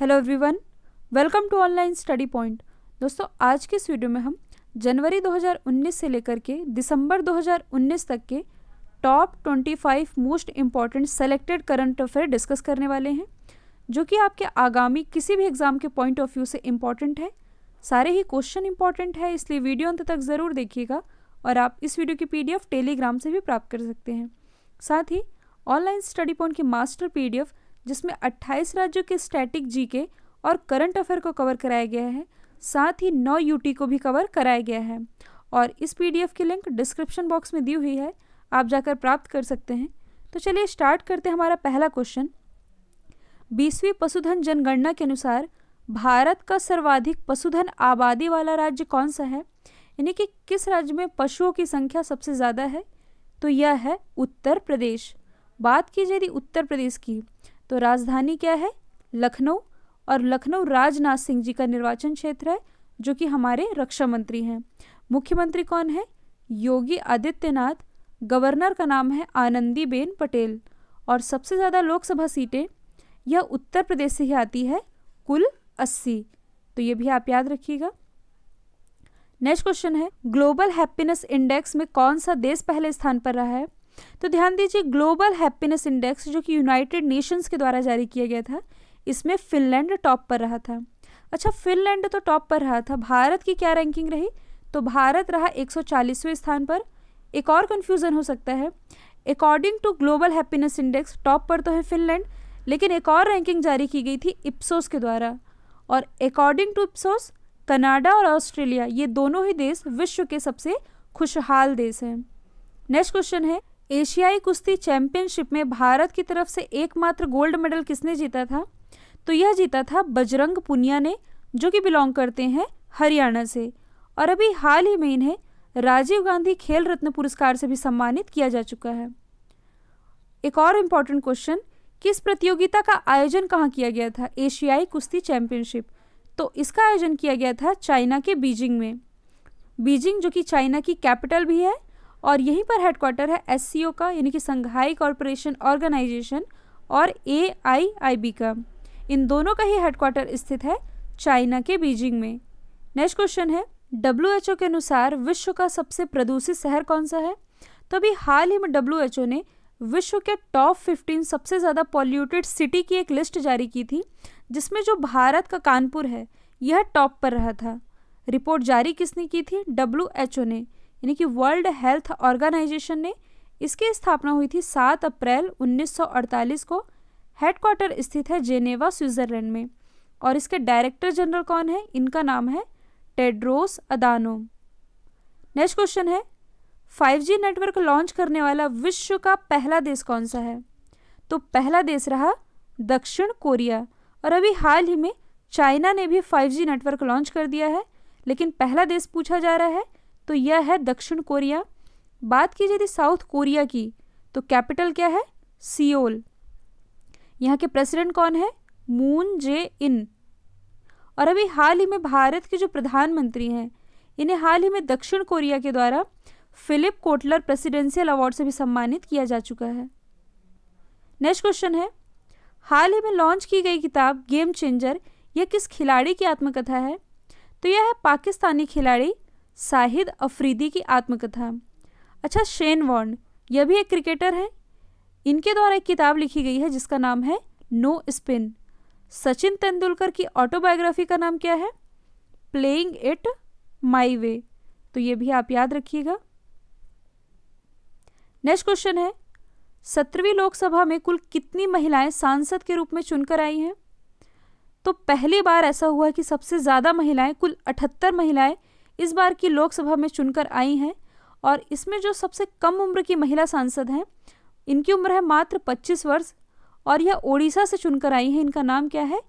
hello everyone welcome to online study point दोस्तों आज के इस वीडियो में हम जनवरी 2019 से लेकर के दिसंबर 2019 तक के top 25 most important selected current affair discuss करने वाले हैं जो कि आपके आगामी किसी भी एग्ज़ाम के पॉइंट ऑफ व्यू से इम्पॉर्टेंट है सारे ही क्वेश्चन इंपॉर्टेंट है इसलिए वीडियो अंत तक ज़रूर देखिएगा और आप इस वीडियो की पीडीएफ टेलीग्राम से भी प्राप्त कर सकते हैं साथ ही ऑनलाइन स्टडी पॉइंट की मास्टर पीडीएफ जिसमें 28 राज्यों के स्टैटिक जीके और करंट अफेयर को कवर कराया गया है साथ ही 9 यूटी को भी कवर कराया गया है और इस पीडीएफ की लिंक डिस्क्रिप्शन बॉक्स में दी हुई है आप जाकर प्राप्त कर सकते हैं तो चलिए स्टार्ट करते हैं हमारा पहला क्वेश्चन बीसवीं पशुधन जनगणना के अनुसार भारत का सर्वाधिक पशुधन आबादी वाला राज्य कौन सा है यानी कि किस राज्य में पशुओं की संख्या सबसे ज़्यादा है तो यह है उत्तर प्रदेश बात की यदि उत्तर प्रदेश की तो राजधानी क्या है लखनऊ और लखनऊ राजनाथ सिंह जी का निर्वाचन क्षेत्र है जो कि हमारे रक्षा मंत्री हैं मुख्यमंत्री कौन है योगी आदित्यनाथ गवर्नर का नाम है आनंदीबेन पटेल और सबसे ज़्यादा लोकसभा सीटें यह उत्तर प्रदेश से ही आती है कुल अस्सी तो ये भी आप याद रखिएगा नेक्स्ट क्वेश्चन है ग्लोबल हैप्पीनेस इंडेक्स में कौन सा देश पहले स्थान पर रहा है तो ध्यान दीजिए ग्लोबल हैप्पीनेस इंडेक्स जो कि यूनाइटेड नेशंस के द्वारा जारी किया गया था इसमें फिनलैंड टॉप पर रहा था अच्छा फिनलैंड तो टॉप पर रहा था भारत की क्या रैंकिंग रही तो भारत रहा एक स्थान पर एक और कन्फ्यूज़न हो सकता है according to global happiness index top पर तो है फिनलैंड लेकिन एक और रैंकिंग जारी की गई थी इप्सोस के द्वारा और अकॉर्डिंग टू इप्सोस कनाडा और ऑस्ट्रेलिया ये दोनों ही देश विश्व के सबसे खुशहाल देश हैं नेक्स्ट क्वेश्चन है एशियाई कुश्ती चैंपियनशिप में भारत की तरफ से एकमात्र गोल्ड मेडल किसने जीता था तो यह जीता था बजरंग पुनिया ने जो कि बिलोंग करते हैं हरियाणा से और अभी हाल ही में इन्हें राजीव गांधी खेल रत्न पुरस्कार से भी सम्मानित किया जा चुका है एक और इम्पॉर्टेंट क्वेश्चन किस प्रतियोगिता का आयोजन कहाँ किया गया था एशियाई कुश्ती चैंपियनशिप तो इसका आयोजन किया गया था चाइना के बीजिंग में बीजिंग जो कि चाइना की कैपिटल भी है और यहीं पर हेडक्वार्टर है एस का यानी कि संघाई कॉरपोरेशन ऑर्गेनाइजेशन और ए का इन दोनों का ही हेडक्वार्टर स्थित है चाइना के बीजिंग में नेक्स्ट क्वेश्चन है डब्ल्यू के अनुसार विश्व का सबसे प्रदूषित शहर कौन सा है तो अभी हाल ही में डब्ल्यू ने विश्व के टॉप 15 सबसे ज़्यादा पॉल्यूटेड सिटी की एक लिस्ट जारी की थी जिसमें जो भारत का कानपुर है यह टॉप पर रहा था रिपोर्ट जारी किसने की थी डब्ल्यू ने यानी कि वर्ल्ड हेल्थ ऑर्गेनाइजेशन ने इसकी स्थापना हुई थी 7 अप्रैल 1948 को हेडक्वार्टर स्थित है जेनेवा स्विट्ज़रलैंड में और इसके डायरेक्टर जनरल कौन है इनका नाम है टेड्रोस अदानो नेक्स्ट क्वेश्चन है 5G नेटवर्क लॉन्च करने वाला विश्व का पहला देश कौन सा है तो पहला देश रहा दक्षिण कोरिया और अभी हाल ही में चाइना ने भी 5G नेटवर्क लॉन्च कर दिया है लेकिन पहला देश पूछा जा रहा है तो यह है दक्षिण कोरिया बात की यदि साउथ कोरिया की तो कैपिटल क्या है सियोल यहाँ के प्रेसिडेंट कौन है मून जे इन और अभी हाल ही में भारत के जो प्रधानमंत्री हैं इन्हें हाल ही में दक्षिण कोरिया के द्वारा फिलिप कोटलर प्रेसिडेंशियल अवार्ड से भी सम्मानित किया जा चुका है नेक्स्ट क्वेश्चन है हाल ही में लॉन्च की गई किताब गेम चेंजर यह किस खिलाड़ी की आत्मकथा है तो यह है पाकिस्तानी खिलाड़ी साहिद अफरीदी की आत्मकथा अच्छा शेन वॉर्न यह भी एक क्रिकेटर है इनके द्वारा एक किताब लिखी गई है जिसका नाम है नो स्पिन सचिन तेंदुलकर की ऑटोबायोग्राफी का नाम क्या है प्लेइंग इट माई वे तो ये भी आप याद रखिएगा नेक्स्ट क्वेश्चन है सत्रहवीं लोकसभा में कुल कितनी महिलाएं सांसद के रूप में चुनकर आई हैं तो पहली बार ऐसा हुआ कि सबसे ज़्यादा महिलाएं कुल अठहत्तर महिलाएं इस बार की लोकसभा में चुनकर आई हैं और इसमें जो सबसे कम उम्र की महिला सांसद हैं इनकी उम्र है मात्र 25 वर्ष और यह ओडिशा से चुनकर आई हैं इनका नाम क्या है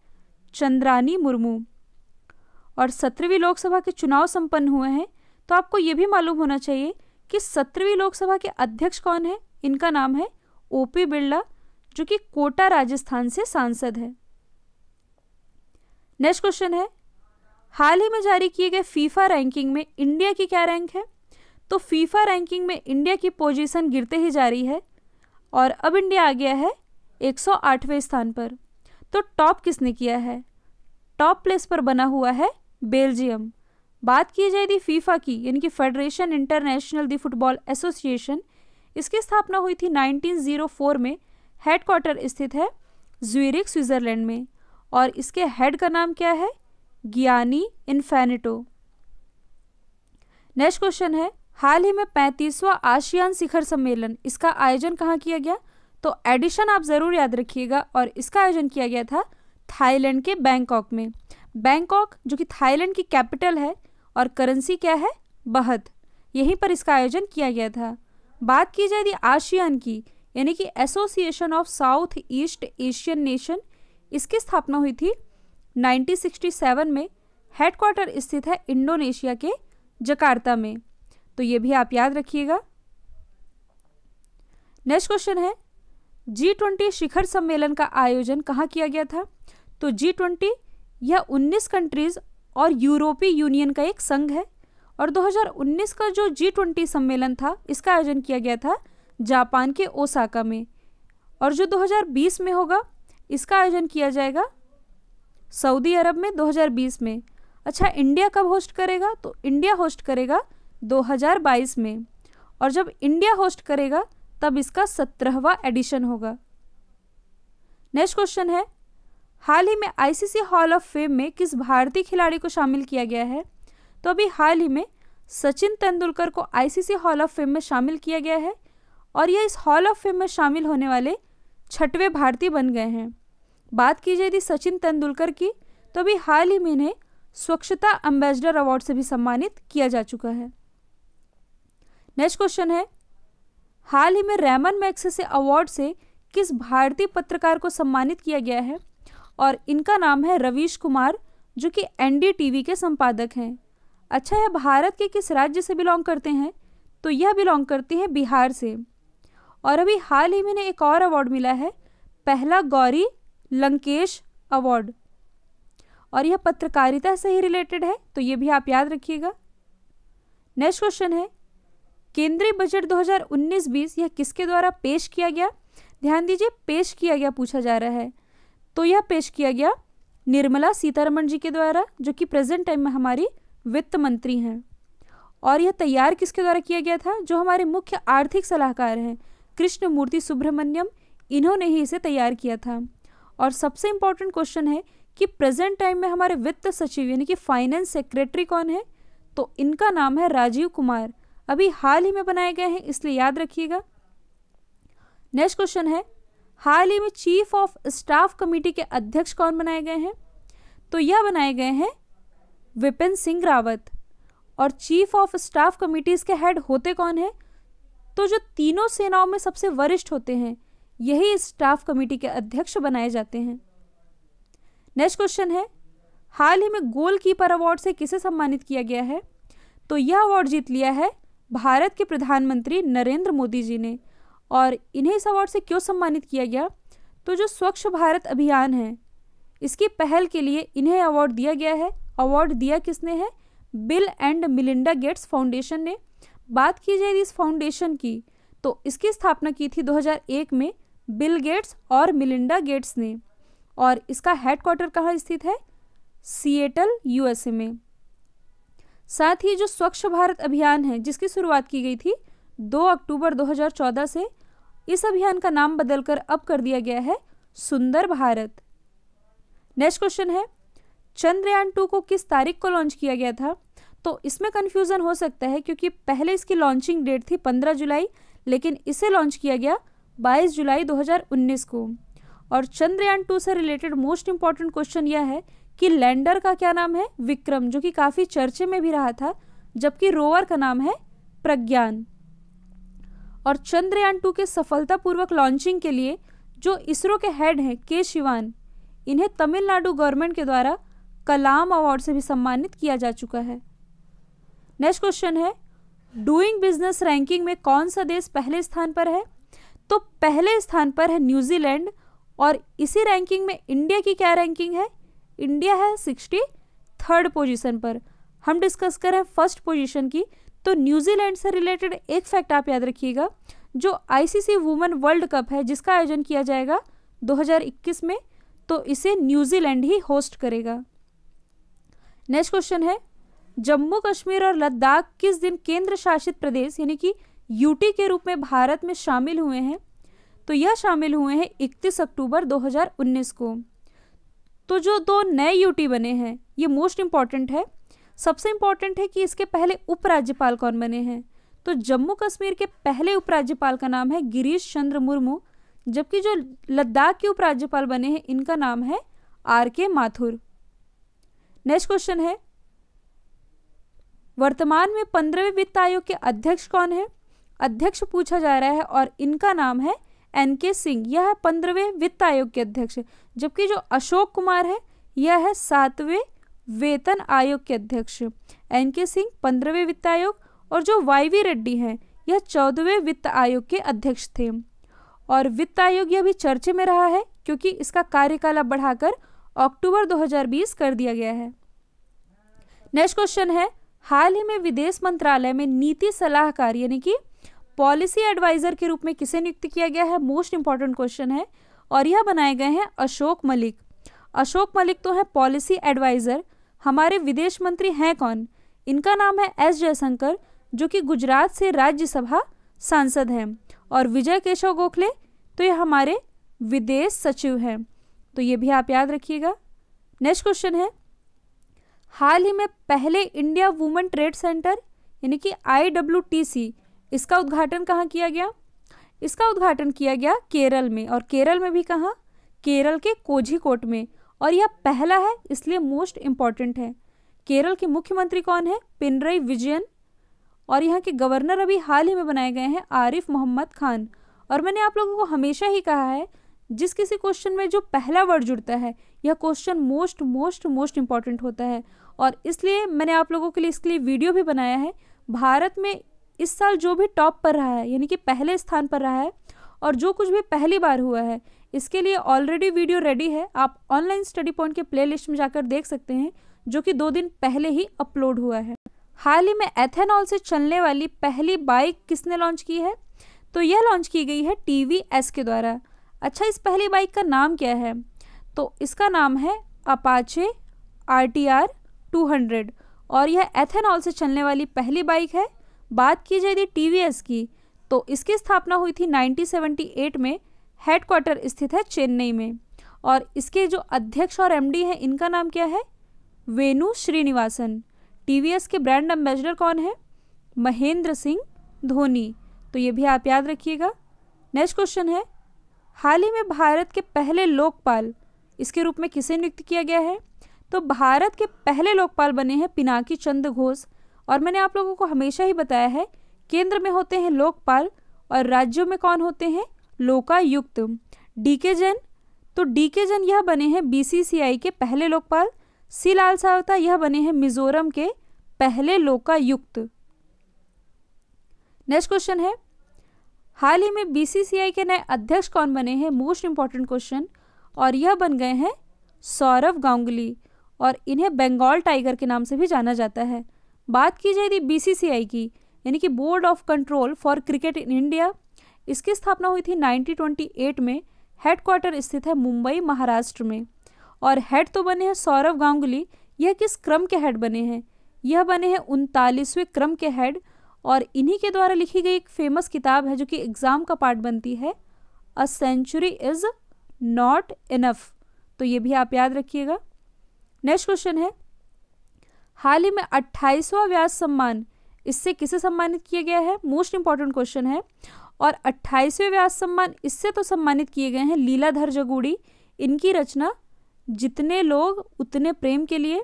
चंद्रानी मुर्मू और सत्रहवीं लोकसभा के चुनाव संपन्न हुए हैं तो आपको ये भी मालूम होना चाहिए कि सत्रहवीं लोकसभा के अध्यक्ष कौन है इनका नाम है ओपी बिरला जो कि कोटा राजस्थान से सांसद है नेक्स्ट क्वेश्चन है हाल ही में जारी किए गए फीफा रैंकिंग में इंडिया की क्या रैंक है तो फीफा रैंकिंग में इंडिया की पोजीशन गिरते ही जा रही है और अब इंडिया आ गया है 108वें स्थान पर तो टॉप किसने किया है टॉप प्लेस पर बना हुआ है बेल्जियम बात की जाए दी फीफा की यानी कि federation international the football association इसकी स्थापना हुई थी 1904 में हेड क्वार्टर स्थित है ज्यूरिक स्विट्ज़रलैंड में और इसके हेड का नाम क्या है ज्ञानी इन्फेनिटो नेक्स्ट क्वेश्चन है हाल ही में पैंतीसवां आसियान शिखर सम्मेलन इसका आयोजन कहाँ किया गया तो एडिशन आप ज़रूर याद रखिएगा और इसका आयोजन किया गया था थाईलैंड के बैंकॉक में बैंकॉक जो कि थाईलैंड की कैपिटल है और करेंसी क्या है बहत यहीं पर इसका आयोजन किया गया था बात की जाए यदि आशियान की यानी कि association of South East Asian nation इसकी स्थापना हुई थी 1967 में हेडक्वार्टर स्थित है इंडोनेशिया के जकार्ता में तो ये भी आप याद रखिएगा नेक्स्ट क्वेश्चन है जी ट्वेंटी शिखर सम्मेलन का आयोजन कहाँ किया गया था तो जी ट्वेंटी यह 19 कंट्रीज़ और यूरोपीय यूनियन का एक संघ है और 2019 का जो जी ट्वेंटी सम्मेलन था इसका आयोजन किया गया था जापान के ओसाका में और जो 2020 में होगा इसका आयोजन किया जाएगा सऊदी अरब में 2020 में अच्छा इंडिया कब होस्ट करेगा तो इंडिया होस्ट करेगा 2022 में और जब इंडिया होस्ट करेगा तब इसका सत्रहवा एडिशन होगा नेक्स्ट क्वेश्चन है हाल ही में आईसीसी हॉल ऑफ फेम में किस भारतीय खिलाड़ी को शामिल किया गया है तो अभी हाल ही में सचिन तेंदुलकर को आईसीसी हॉल ऑफ फेम में शामिल किया गया है और यह इस हॉल ऑफ फेम में शामिल होने वाले छठवें भारतीय बन गए हैं बात की जाए यदि सचिन तेंदुलकर की तो अभी हाल ही में इन्हें स्वच्छता एम्बेसडर अवार्ड से भी सम्मानित किया जा चुका है नेक्स्ट क्वेश्चन है हाल ही में रैमन से अवार्ड से किस भारतीय पत्रकार को सम्मानित किया गया है और इनका नाम है रवीश कुमार जो कि एन के संपादक हैं अच्छा है भारत के किस राज्य से बिलोंग करते हैं तो यह बिलोंग करते हैं बिहार से और अभी हाल ही में इन्हें एक और अवार्ड मिला है पहला गौरी लंकेश अवार्ड और यह पत्रकारिता से ही रिलेटेड है तो ये भी आप याद रखिएगा नेक्स्ट क्वेश्चन है केंद्रीय बजट 2019-20 यह किसके द्वारा पेश किया गया ध्यान दीजिए पेश किया गया पूछा जा रहा है तो यह पेश किया गया निर्मला सीतारमण जी के द्वारा जो कि प्रेजेंट टाइम में हमारी वित्त मंत्री हैं और यह तैयार किसके द्वारा किया गया था जो हमारे मुख्य आर्थिक सलाहकार हैं कृष्णमूर्ति सुब्रमण्यम इन्होंने ही इसे तैयार किया था और सबसे इम्पॉर्टेंट क्वेश्चन है कि प्रेजेंट टाइम में हमारे वित्त सचिव यानी कि फाइनेंस सेक्रेटरी कौन है तो इनका नाम है राजीव कुमार अभी हाल ही में बनाए गए हैं इसलिए याद रखिएगा नेक्स्ट क्वेश्चन है हाल ही में चीफ ऑफ स्टाफ कमेटी के अध्यक्ष कौन बनाए गए हैं तो यह बनाए गए हैं विपिन सिंह रावत और चीफ ऑफ स्टाफ कमेटीज़ के हेड होते कौन हैं तो जो तीनों सेनाओं में सबसे वरिष्ठ होते हैं यही स्टाफ कमेटी के अध्यक्ष बनाए जाते हैं नेक्स्ट क्वेश्चन है हाल ही में गोलकीपर अवार्ड से किसे सम्मानित किया गया है तो यह अवार्ड जीत लिया है भारत के प्रधानमंत्री नरेंद्र मोदी जी ने और इन्हें इस अवार्ड से क्यों सम्मानित किया गया तो जो स्वच्छ भारत अभियान है इसकी पहल के लिए इन्हें अवार्ड दिया गया है अवार्ड दिया किसने है Bill and Melinda Gates Foundation ने बात की जाए इस फाउंडेशन की तो इसकी स्थापना की थी 2001 में बिल गेट्स और मिलिंडा गेट्स ने और इसका हेडक्वार्टर कहाँ स्थित है सिएटल यूएसए में साथ ही जो स्वच्छ भारत अभियान है जिसकी शुरुआत की गई थी 2 अक्टूबर 2014 से इस अभियान का नाम बदलकर अब कर दिया गया है सुंदर भारत नेक्स्ट क्वेश्चन है चंद्रयान टू को किस तारीख को लॉन्च किया गया था तो इसमें कन्फ्यूज़न हो सकता है क्योंकि पहले इसकी लॉन्चिंग डेट थी 15 जुलाई लेकिन इसे लॉन्च किया गया 22 जुलाई 2019 को और चंद्रयान टू से रिलेटेड मोस्ट इम्पॉर्टेंट क्वेश्चन यह है कि लैंडर का क्या नाम है विक्रम जो कि काफ़ी चर्चे में भी रहा था जबकि रोवर का नाम है प्रज्ञान और चंद्रयान टू के सफलतापूर्वक लॉन्चिंग के लिए जो इसरो के हेड हैं के शिवान इन्हें तमिलनाडु गवर्नमेंट के द्वारा कलाम अवार्ड से भी सम्मानित किया जा चुका है नेक्स्ट क्वेश्चन है डूइंग बिजनेस रैंकिंग में कौन सा देश पहले स्थान पर है तो पहले स्थान पर है न्यूजीलैंड और इसी रैंकिंग में इंडिया की क्या रैंकिंग है इंडिया है सिक्सटी थर्ड पोजिशन पर हम डिस्कस करें फर्स्ट पोजिशन की तो न्यूजीलैंड से रिलेटेड एक फैक्ट आप याद रखिएगा जो आईसीसी वुमेन वर्ल्ड कप है जिसका आयोजन किया जाएगा 2021 में तो इसे न्यूजीलैंड ही होस्ट करेगा नेक्स्ट क्वेश्चन है जम्मू कश्मीर और लद्दाख किस दिन केंद्र शासित प्रदेश यानी कि यूटी के रूप में भारत में शामिल हुए हैं तो यह शामिल हुए हैं 31 अक्टूबर 2019 को तो जो दो नए यूटी बने हैं ये मोस्ट इम्पॉर्टेंट है सबसे इम्पॉर्टेंट है कि इसके पहले उपराज्यपाल कौन बने हैं तो जम्मू कश्मीर के पहले उपराज्यपाल का नाम है गिरीश चंद्र मुर्मू जबकि जो लद्दाख के उपराज्यपाल बने हैं इनका नाम है आर के माथुर नेक्स्ट क्वेश्चन है वर्तमान में पंद्रहवें वित्त आयोग के अध्यक्ष कौन है अध्यक्ष पूछा जा रहा है और इनका नाम है एन के सिंह यह है पंद्रहवें वित्त आयोग के अध्यक्ष जबकि जो अशोक कुमार है यह है सातवें वेतन आयोग के अध्यक्ष एन के सिंह पंद्रहवें वित्त आयोग और जो वाई वी रेड्डी हैं यह चौदहवें वित्त आयोग के अध्यक्ष थे और वित्त आयोग यह भी चर्चे में रहा है क्योंकि इसका कार्यकाल बढ़ाकर अक्टूबर 2020 कर दिया गया है नेक्स्ट क्वेश्चन है हाल ही में विदेश मंत्रालय में नीति सलाहकार यानी कि पॉलिसी एडवाइजर के रूप में किसे नियुक्त किया गया है मोस्ट इंपॉर्टेंट क्वेश्चन है और यह बनाए गए हैं अशोक मलिक अशोक मलिक तो है पॉलिसी एडवाइज़र हमारे विदेश मंत्री हैं कौन इनका नाम है एस जयशंकर जो कि गुजरात से राज्यसभा सांसद हैं और विजय केशव गोखले तो ये हमारे विदेश सचिव हैं तो ये भी आप याद रखिएगा नेक्स्ट क्वेश्चन है हाल ही में पहले इंडिया वुमेन ट्रेड सेंटर यानी कि आई इसका उद्घाटन कहाँ किया गया इसका उद्घाटन किया गया केरल में और केरल में भी कहाँ केरल के कोझिकोट में और यह पहला है इसलिए मोस्ट इम्पॉर्टेंट है केरल के मुख्यमंत्री कौन है पिनरई विजयन और यहाँ के गवर्नर अभी हाल ही में बनाए गए हैं आरिफ मोहम्मद खान और मैंने आप लोगों को हमेशा ही कहा है जिस किसी क्वेश्चन में जो पहला वर्ड जुड़ता है यह question most most most important होता है और इसलिए मैंने आप लोगों के लिए इसके लिए वीडियो भी बनाया है भारत में इस साल जो भी टॉप पर रहा है यानी कि पहले स्थान पर रहा है और जो कुछ भी पहली बार हुआ है इसके लिए ऑलरेडी वीडियो रेडी है आप ऑनलाइन स्टडी पॉइंट के प्लेलिस्ट में जाकर देख सकते हैं जो कि दो दिन पहले ही अपलोड हुआ है हाल ही में एथेनॉल से चलने वाली पहली बाइक किसने लॉन्च की है तो यह लॉन्च की गई है टी वी एस के द्वारा अच्छा इस पहली बाइक का नाम क्या है तो इसका नाम है Apache R T R two hundred और यह एथेनॉल से चलने वाली पहली बाइक है बात की जाए यदि टी की तो इसकी स्थापना हुई थी 1978 में हेडक्वार्टर स्थित है चेन्नई में और इसके जो अध्यक्ष और एमडी हैं इनका नाम क्या है वेनु श्रीनिवासन टीवीएस के ब्रांड एम्बेसडर कौन है महेंद्र सिंह धोनी तो ये भी आप याद रखिएगा नेक्स्ट क्वेश्चन है हाल ही में भारत के पहले लोकपाल इसके रूप में किसे नियुक्त किया गया है तो भारत के पहले लोकपाल बने हैं पिनाकी चंद्र घोष और मैंने आप लोगों को हमेशा ही बताया है केंद्र में होते हैं लोकपाल और राज्यों में कौन होते हैं लोकायुक्त डी के जैन तो डी के जैन यह बने हैं बीसीसीआई के पहले लोकपाल सी लाल सावता यह बने हैं मिजोरम के पहले लोकायुक्त नेक्स्ट क्वेश्चन है हाल ही में बीसीसीआई के नए अध्यक्ष कौन बने हैं मोस्ट इंपॉर्टेंट क्वेश्चन और यह बन गए हैं सौरव गांगुली और इन्हें बंगाल टाइगर के नाम से भी जाना जाता है बात की जाए यदि बीसीसीआई की यानी कि board of control for cricket in India इसकी स्थापना हुई थी 1928 में हेडक्वार्टर स्थित है मुंबई महाराष्ट्र में और हेड तो बने हैं सौरव गांगुली यह किस क्रम के हेड बने हैं यह बने हैं उनतालीसवें क्रम के हेड और इन्हीं के द्वारा लिखी गई एक फेमस किताब है जो कि एग्ज़ाम का पार्ट बनती है a century is not enough तो ये भी आप याद रखिएगा नेक्स्ट क्वेश्चन है हाल ही में अट्ठाईसवां व्यास सम्मान इससे किसे सम्मानित किया गया है मोस्ट इंपॉर्टेंट क्वेश्चन है और अट्ठाईसवें व्यास सम्मान इससे तो सम्मानित किए गए हैं लीलाधर जगूड़ी इनकी रचना जितने लोग उतने प्रेम के लिए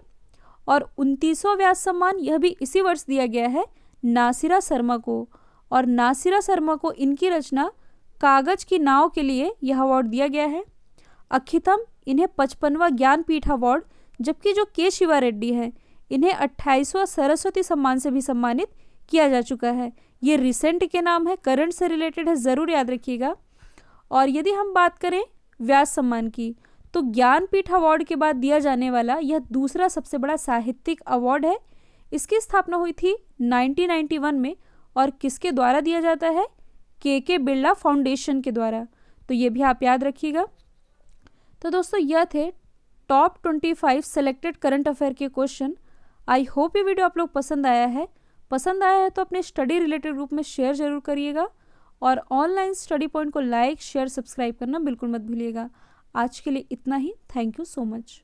और उनतीसवां व्यास सम्मान यह भी इसी वर्ष दिया गया है नासिरा शर्मा को और नासिरा शर्मा को इनकी रचना कागज की नाव के लिए यह अवार्ड दिया गया है अखितम इन्हें पचपनवा ज्ञानपीठ अवार्ड जबकि जो के शिवा रेड्डी हैं इन्हें अट्ठाईसवा सरस्वती सम्मान से भी सम्मानित किया जा चुका है ये रिसेंट के नाम है करंट से रिलेटेड है ज़रूर याद रखिएगा और यदि हम बात करें व्यास सम्मान की तो ज्ञानपीठ अवार्ड के बाद दिया जाने वाला यह दूसरा सबसे बड़ा साहित्यिक अवार्ड है इसकी स्थापना हुई थी 1991 में और किसके द्वारा दिया जाता है के के बिरला फाउंडेशन के द्वारा तो ये भी आप याद रखिएगा तो दोस्तों यह थे टॉप 25 सिलेक्टेड करंट अफेयर के क्वेश्चन आई होप ये वीडियो आप लोग पसंद आया है पसंद आया है तो अपने स्टडी रिलेटेड ग्रुप में शेयर ज़रूर करिएगा और ऑनलाइन स्टडी पॉइंट को लाइक शेयर सब्सक्राइब करना बिल्कुल मत भूलिएगा आज के लिए इतना ही थैंक यू सो मच